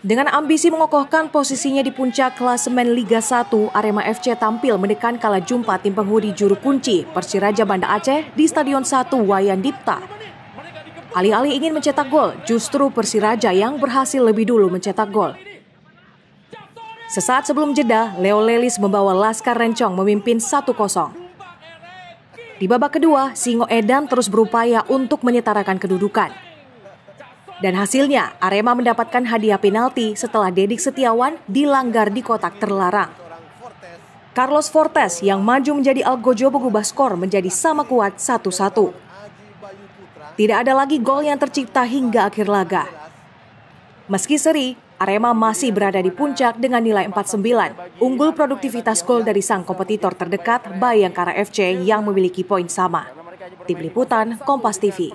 Dengan ambisi mengokohkan posisinya di puncak klasemen Liga 1, Arema FC tampil menekan kala jumpa tim penghuni juru kunci Persiraja Banda Aceh di Stadion 1 Wayan Dipta. Alih-alih ingin mencetak gol, justru Persiraja yang berhasil lebih dulu mencetak gol. Sesaat sebelum jeda, Leo Lelis membawa Laskar Rencong memimpin 1-0. Di babak kedua, Singo Edan terus berupaya untuk menyetarakan kedudukan. Dan hasilnya, Arema mendapatkan hadiah penalti setelah Dedik Setiawan dilanggar di kotak terlarang. Carlos Fortes yang maju menjadi Algojo mengubah skor menjadi sama kuat 1-1. Tidak ada lagi gol yang tercipta hingga akhir laga. Meski seri, Arema masih berada di puncak dengan nilai 49, unggul produktivitas gol dari sang kompetitor terdekat Bayangkara FC yang memiliki poin sama. Tim Liputan, Kompas TV.